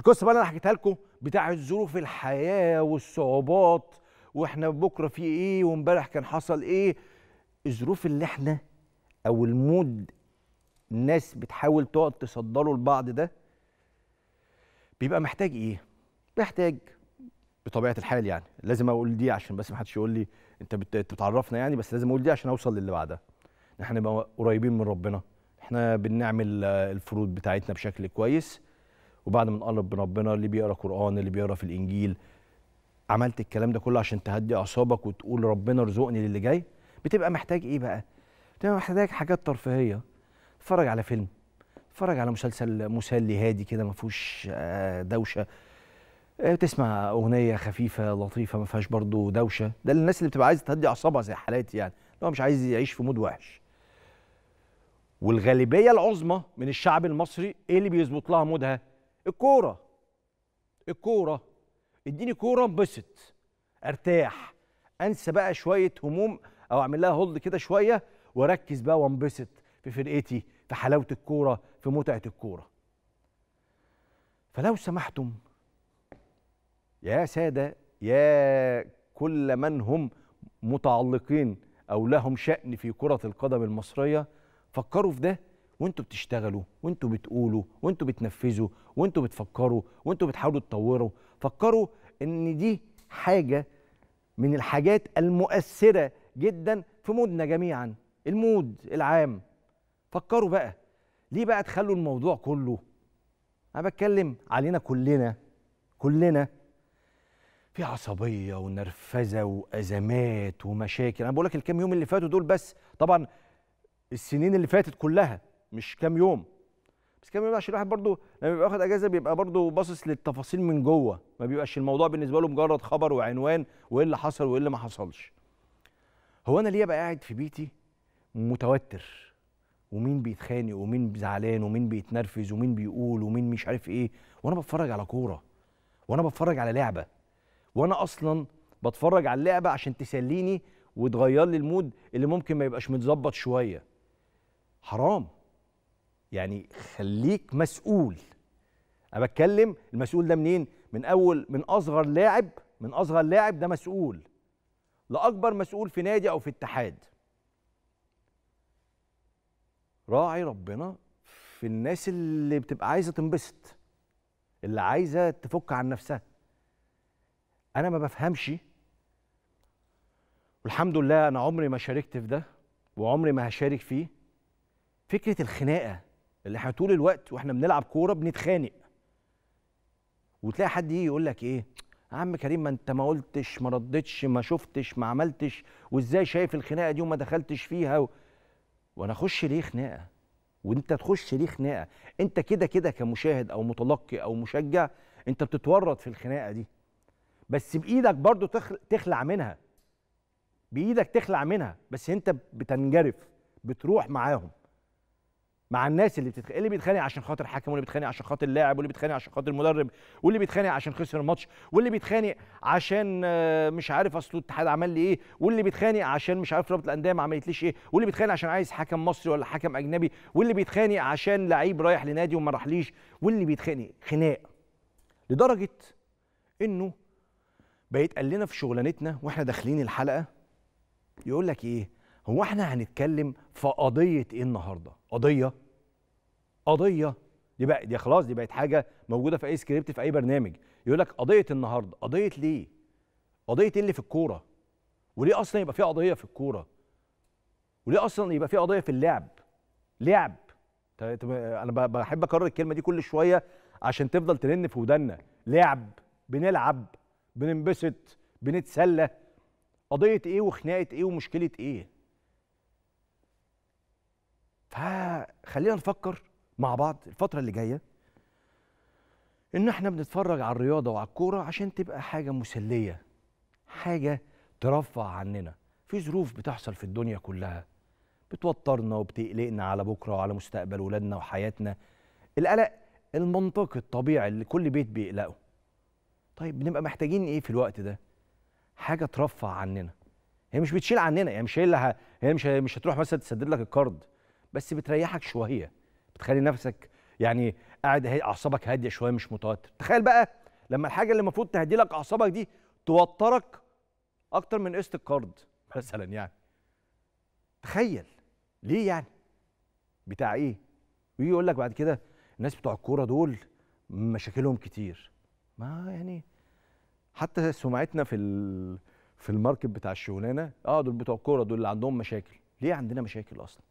القصه بقى اللي انا حكيتها لكم بتاعه ظروف الحياه والصعوبات واحنا بكره في ايه وامبارح كان حصل ايه الظروف اللي احنا او المود الناس بتحاول تقعد تصدره لبعض ده بيبقى محتاج ايه محتاج بطبيعه الحال يعني لازم اقول دي عشان بس ما حدش يقول لي انت بتعرفنا يعني بس لازم اقول دي عشان اوصل للي بعدها احنا نبقى قريبين من ربنا احنا بنعمل الفروض بتاعتنا بشكل كويس وبعد ما نقرب من ربنا اللي بيقرا قران اللي بيقرا في الانجيل عملت الكلام ده كله عشان تهدي اعصابك وتقول ربنا ارزقني للي جاي بتبقى محتاج ايه بقى بتبقى محتاج حاجات ترفيهيه اتفرج على فيلم اتفرج على مسلسل مسلي هادي كده ما فيهوش آه، دوشه آه، تسمع اغنيه خفيفه لطيفه ما فيهاش برضه دوشه ده للناس اللي بتبقى عايزه تهدي اعصابها زي حالاتي يعني اللي هو مش عايز يعيش في مود وحش والغالبيه العظمى من الشعب المصري ايه اللي بيظبط لها مودها الكوره الكوره اديني كوره انبسط ارتاح انسى بقى شويه هموم او اعمل لها هولد كده شويه واركز بقى وانبسط في فرقتي في حلاوه الكوره في متعه الكوره فلو سمحتم يا ساده يا كل من هم متعلقين او لهم شأن في كرة القدم المصرية فكروا في ده وانتوا بتشتغلوا وانتوا بتقولوا وانتوا بتنفذوا وانتوا بتفكروا وانتوا بتحاولوا تطوروا فكروا ان دي حاجه من الحاجات المؤثره جدا في مودنا جميعا المود العام فكروا بقى ليه بقى تخلوا الموضوع كله انا بتكلم علينا كلنا كلنا في عصبيه ونرفزه وازمات ومشاكل انا بقول لك الكام يوم اللي فاتوا دول بس طبعا السنين اللي فاتت كلها مش كام يوم بس كام يوم عشان الواحد برضه لما بيبقى واخد اجازه بيبقى برضه باصص للتفاصيل من جوه ما بيبقاش الموضوع بالنسبه له مجرد خبر وعنوان وايه اللي حصل وايه اللي ما حصلش هو انا ليه ابقى قاعد في بيتي متوتر ومين بيتخانق ومين زعلان ومين بيتنرفز ومين بيقول ومين مش عارف ايه وانا بتفرج على كوره وانا بتفرج على لعبه وانا اصلا بتفرج على اللعبه عشان تسليني وتغير لي المود اللي ممكن ما يبقاش متظبط شويه حرام يعني خليك مسؤول انا بتكلم المسؤول ده منين من اول من اصغر لاعب من اصغر لاعب ده مسؤول لاكبر مسؤول في نادي او في اتحاد راعي ربنا في الناس اللي بتبقى عايزه تنبسط اللي عايزه تفك عن نفسها انا ما بفهمش والحمد لله انا عمري ما شاركت في ده وعمري ما هشارك فيه فكره الخناقه اللي احنا طول الوقت واحنا بنلعب كوره بنتخانق وتلاقي حد يجي يقول لك ايه يا عم كريم ما انت ما قلتش ما ردتش ما شفتش ما عملتش وازاي شايف الخناقه دي وما دخلتش فيها و... وانا اخش ليه خناقه وانت تخش ليه خناقه انت كده كده كمشاهد او متلقي او مشجع انت بتتورط في الخناقه دي بس بايدك برضو تخلع منها بايدك تخلع منها بس انت بتنجرف بتروح معاهم مع الناس اللي بتتخانق اللي بيتخانق عشان خاطر حكم واللي بيتخانق عشان خاطر اللاعب واللي بيتخانق عشان خاطر المدرب واللي بيتخانق عشان خسر الماتش واللي بيتخانق عشان آه، مش عارف اصل الاتحاد عمل لي ايه واللي بيتخانق عشان مش عارف رابطه الانديه ما عملتليش ايه واللي بيتخانق عشان عايز حكم مصري ولا حكم اجنبي واللي بيتخانق عشان لعيب رايح لنادي وما راحليش واللي بيتخانق خناق لدرجه انه بقيت قال لنا في شغلانتنا واحنا داخلين الحلقه يقول لك ايه هو احنا هنتكلم في قضيه ايه النهارده قضيه قضيه دي بقى دي خلاص دي بقت حاجه موجوده في اي سكريبت في اي برنامج يقول لك قضيه النهارده قضيه ليه قضيه ايه اللي في الكوره وليه اصلا يبقى في قضيه في الكوره وليه اصلا يبقى في قضيه في اللعب لعب انا بحب اكرر الكلمه دي كل شويه عشان تفضل ترن في ودنا لعب بنلعب بننبسط بنتسلى قضيه ايه وخناقه ايه ومشكله ايه فخلينا نفكر مع بعض الفتره اللي جايه ان احنا بنتفرج على الرياضه وعلى الكوره عشان تبقى حاجه مسليه حاجه ترفع عننا في ظروف بتحصل في الدنيا كلها بتوترنا وبتقلقنا على بكره وعلى مستقبل ولادنا وحياتنا القلق المنطقي الطبيعي اللي كل بيت بيقلقه طيب بنبقى محتاجين ايه في الوقت ده حاجه ترفع عننا هي مش بتشيل عننا هي مش هي اللي هي مش هتروح مثلا تسدد لك القرض بس بتريحك شويه بتخلي نفسك يعني قاعد اعصابك هاديه شويه مش متوتر تخيل بقى لما الحاجه اللي المفروض تهدي لك اعصابك دي توترك اكتر من قسط القرض مثلا يعني تخيل ليه يعني بتاع ايه ويجي يقول لك بعد كده الناس بتوع الكوره دول مشاكلهم كتير ما يعني حتى سمعتنا في في الماركت بتاع الشغلانه اه دول بتوع الكوره دول اللي عندهم مشاكل ليه عندنا مشاكل اصلا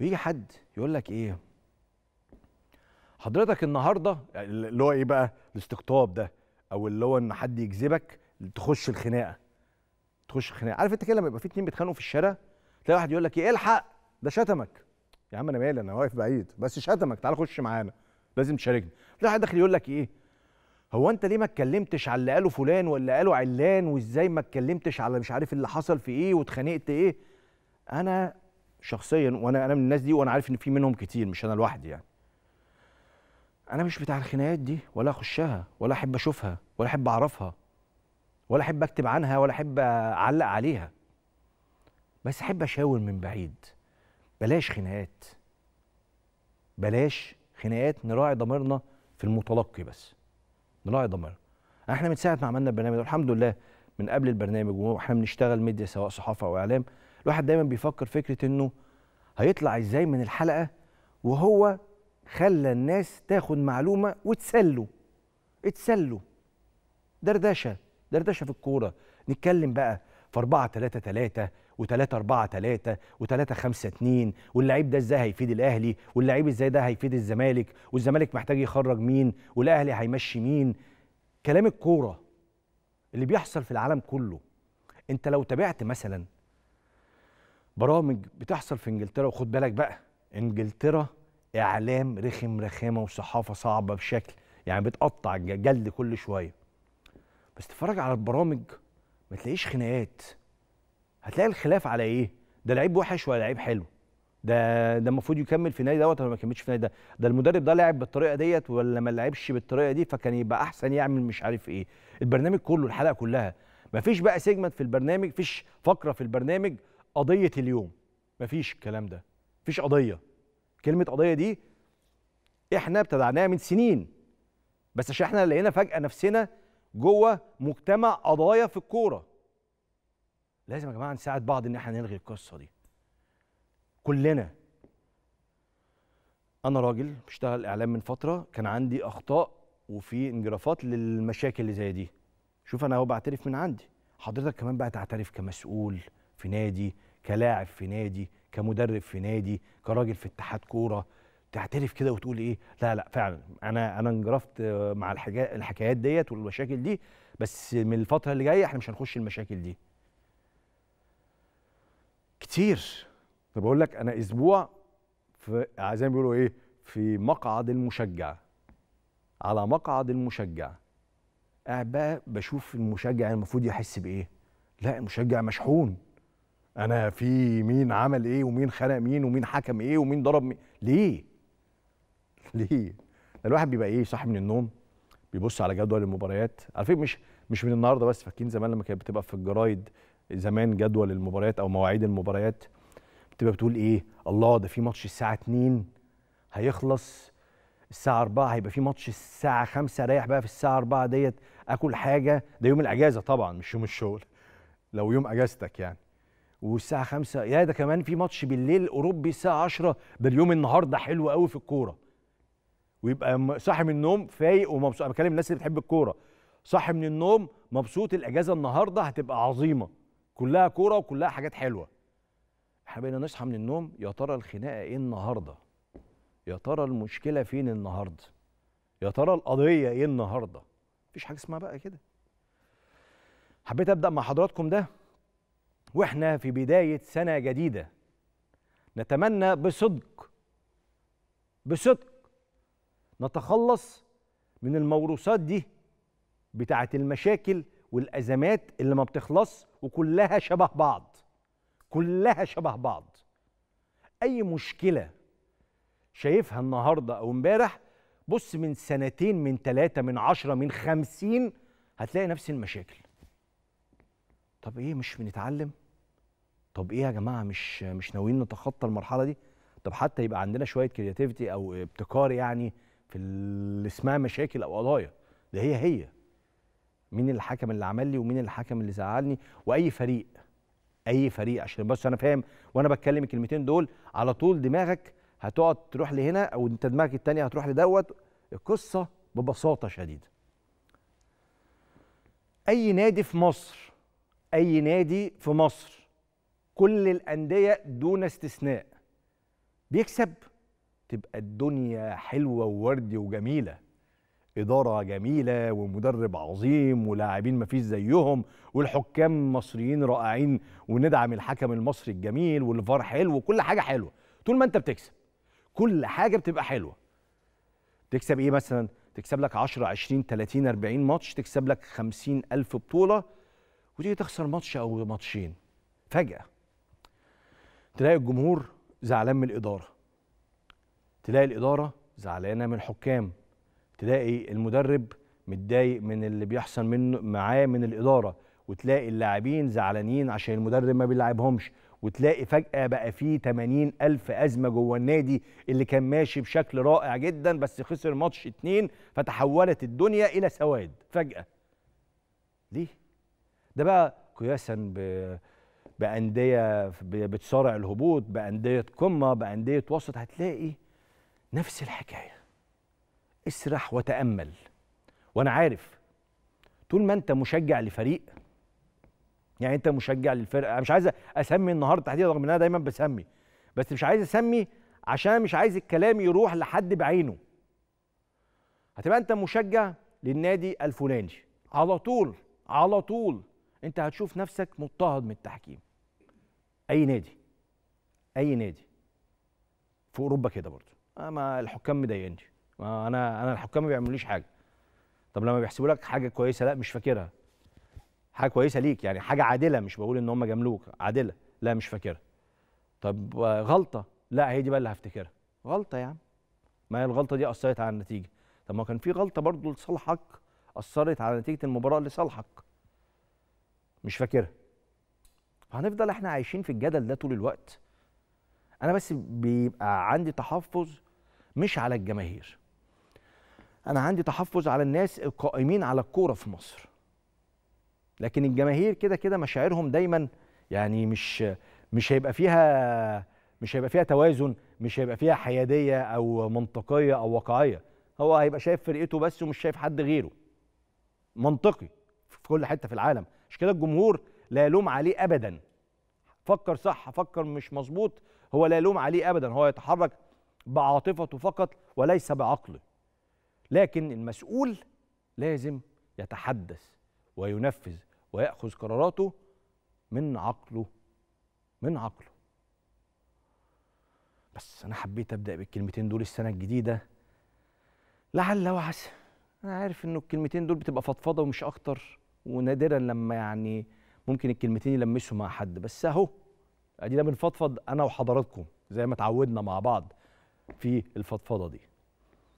ويجي حد يقول لك ايه حضرتك النهارده يعني اللي هو ايه بقى الاستقطاب ده او اللي هو ان حد يجذبك تخش الخناقه تخش الخناقه عارف انت كده لما يبقى في اتنين بيتخانقوا في الشارع تلاقي واحد يقول لك ايه الحق ده شتمك يا عم انا مالي انا واقف بعيد بس شتمك تعال خش معانا لازم تشاركني تلاقي واحد داخل يقول لك ايه هو انت ليه ما اتكلمتش على اللي قاله فلان ولا قاله علان وازاي ما اتكلمتش على مش عارف اللي حصل في ايه واتخانقت ايه انا شخصيا وانا انا من الناس دي وانا عارف ان في منهم كتير مش انا لوحدي يعني انا مش بتاع الخناقات دي ولا اخشها ولا احب اشوفها ولا احب اعرفها ولا احب اكتب عنها ولا احب اعلق عليها بس احب اشاور من بعيد بلاش خناقات بلاش خناقات نراعي ضميرنا في المتلقي بس نراعي ضميرنا احنا من ساعه ما عملنا البرنامج والحمد لله من قبل البرنامج واحنا بنشتغل ميديا سواء صحافه او اعلام الواحد دايما بيفكر فكره انه هيطلع ازاي من الحلقه وهو خلى الناس تاخد معلومه وتسلوا اتسلوا دردشه دردشه في الكوره نتكلم بقى في 4 3 3 و3 4 3 و3 5 2 واللعيب ده ازاي هيفيد الاهلي واللعيب ازاي ده هيفيد الزمالك والزمالك محتاج يخرج مين والاهلي هيمشي مين كلام الكوره اللي بيحصل في العالم كله انت لو تابعت مثلا برامج بتحصل في انجلترا وخد بالك بقى انجلترا اعلام رخم رخامه وصحافه صعبه بشكل يعني بتقطع الجلد كل شويه بس تتفرج على البرامج ما تلاقيش خناقات هتلاقي الخلاف على ايه ده لعيب وحش ولا لعيب حلو ده ده المفروض يكمل في نادي دوت ولا ما يكملش في نادي ده ده المدرب ده لعب بالطريقه ديت ولا ما لعبش بالطريقه دي فكان يبقى احسن يعمل مش عارف ايه البرنامج كله الحلقه كلها ما فيش بقى سيجمنت في البرنامج فيش فقره في البرنامج قضيه اليوم مفيش الكلام ده مفيش قضيه كلمه قضيه دي احنا ابتدعناها من سنين بس عشان احنا لقينا فجاه نفسنا جوه مجتمع قضايا في الكوره لازم يا جماعه نساعد بعض ان احنا نلغي القصه دي كلنا انا راجل بشتغل اعلام من فتره كان عندي اخطاء وفي انجرافات للمشاكل اللي زي دي شوف انا اهو بعترف من عندي حضرتك كمان بقى تعترف كمسؤول في نادي كلاعب في نادي كمدرب في نادي كراجل في اتحاد كوره تعترف كده وتقول ايه لا لا فعلا انا انا انجرفت مع الحكايات ديت والمشاكل دي بس من الفتره اللي جايه احنا مش هنخش المشاكل دي كتير طب بقول لك انا اسبوع في زي ما بيقولوا ايه في مقعد المشجع على مقعد المشجع قاعد بقى بشوف المشجع المفروض يحس بايه لا المشجع مشحون انا في مين عمل ايه ومين خانق مين ومين حكم ايه ومين ضرب مين ليه ليه ده الواحد بيبقى ايه صاحي من النوم بيبص على جدول المباريات على فكره مش مش من النهارده بس فاكرين زمان لما كانت بتبقى في الجرايد زمان جدول المباريات او مواعيد المباريات بتبقى بتقول ايه الله ده في ماتش الساعه 2 هيخلص الساعه 4 هيبقى في ماتش الساعه 5 اريح بقى في الساعه 4 ديت اكل حاجه ده يوم الاجازه طبعا مش يوم الشغل لو يوم اجازتك يعني والساعه 5 يا ده كمان في ماتش بالليل اوروبي الساعه 10 ده اليوم النهارده حلو قوي في الكوره ويبقى صاحي من النوم فايق ومبسوط انا بكلم الناس اللي بتحب الكوره صاحي من النوم مبسوط الاجازه النهارده هتبقى عظيمه كلها كوره وكلها حاجات حلوه احنا بقينا نصحى من النوم يا ترى الخناقه ايه النهارده يا ترى المشكله فين النهارده يا ترى القضيه ايه النهارده مفيش حاجه اسمها بقى كده حبيت ابدا مع حضراتكم ده واحنا في بدايه سنه جديده نتمنى بصدق بصدق نتخلص من الموروثات دي بتاعه المشاكل والازمات اللي ما بتخلص وكلها شبه بعض كلها شبه بعض اي مشكله شايفها النهارده او امبارح بص من سنتين من ثلاثة من عشرة من خمسين هتلاقي نفس المشاكل طب ايه مش بنتعلم طب ايه يا جماعه مش مش ناويين نتخطى المرحله دي طب حتى يبقى عندنا شويه كرياتيفيتي او ابتكار يعني في اللي اسمها مشاكل او قضايا ده هي هي مين الحكم اللي عمل لي ومين الحكم اللي زعلني واي فريق اي فريق عشان بس انا فاهم وانا بتكلم الكلمتين دول على طول دماغك هتقعد تروح لهنا او انت دماغك الثانيه هتروح لدوت القصه ببساطه شديده اي نادي في مصر اي نادي في مصر كل الانديه دون استثناء بيكسب تبقى الدنيا حلوه ووردي وجميله اداره جميله ومدرب عظيم ولاعبين مفيش زيهم والحكام مصريين رائعين وندعم الحكم المصري الجميل والفار حلو وكل حاجه حلوه طول ما انت بتكسب كل حاجه بتبقى حلوه تكسب ايه مثلا تكسب لك 10 20 30 40 ماتش تكسب لك 50 ألف بطوله وتيجي تخسر ماتش او ماتشين فجاه تلاقي الجمهور زعلان من الاداره تلاقي الاداره زعلانه من الحكام تلاقي المدرب متضايق من اللي بيحصل منه معاه من الاداره وتلاقي اللاعبين زعلانين عشان المدرب ما بيلعبهمش وتلاقي فجأة بقى فيه 80 ألف أزمة جوه النادي اللي كان ماشي بشكل رائع جدا بس خسر ماتش اتنين فتحولت الدنيا إلى سواد فجأة ليه؟ ده بقى قياسا ب... بانديه بتصارع الهبوط بانديه قمه بانديه وسط هتلاقي نفس الحكايه اسرح وتامل وانا عارف طول ما انت مشجع لفريق يعني انت مشجع للفرقه انا مش عايز اسمي النهارده تحديدا رغم ان انا دايما بسمي بس مش عايز اسمي عشان مش عايز الكلام يروح لحد بعينه هتبقى انت مشجع للنادي الفلاني على طول على طول انت هتشوف نفسك مضطهد من التحكيم اي نادي اي نادي في اوروبا كده برضه آه، ما الحكام مضايقني انا انا الحكام ما بيعملوليش حاجه طب لما بيحسبوا لك حاجه كويسه لا مش فاكرها حاجه كويسه ليك يعني حاجه عادله مش بقول ان هم جاملوك عادله لا مش فاكرها طب آه، غلطه لا هي دي بقى اللي هفتكرها غلطه يا عم ما هي الغلطه دي اثرت على النتيجه طب ما كان في غلطه برضه لصالحك اثرت على نتيجه المباراه لصالحك مش فاكرها هنفضل احنا عايشين في الجدل ده طول الوقت انا بس بيبقى عندي تحفظ مش على الجماهير انا عندي تحفظ على الناس القائمين على الكوره في مصر لكن الجماهير كده كده مشاعرهم دايما يعني مش مش هيبقى فيها مش هيبقى فيها توازن مش هيبقى فيها حياديه او منطقيه او واقعيه هو هيبقى شايف فرقته بس ومش شايف حد غيره منطقي في كل حته في العالم مش كده الجمهور لا يلوم عليه ابدا فكر صح فكر مش مظبوط هو لا يلوم عليه ابدا هو يتحرك بعاطفته فقط وليس بعقله لكن المسؤول لازم يتحدث وينفذ وياخذ قراراته من عقله من عقله بس انا حبيت ابدا بالكلمتين دول السنه الجديده لعل وعسى انا عارف انه الكلمتين دول بتبقى فضفضه ومش اكتر ونادرا لما يعني ممكن الكلمتين يلمسوا مع حد بس اهو ادينا بنفضفض انا وحضراتكم زي ما اتعودنا مع بعض في الفضفضه دي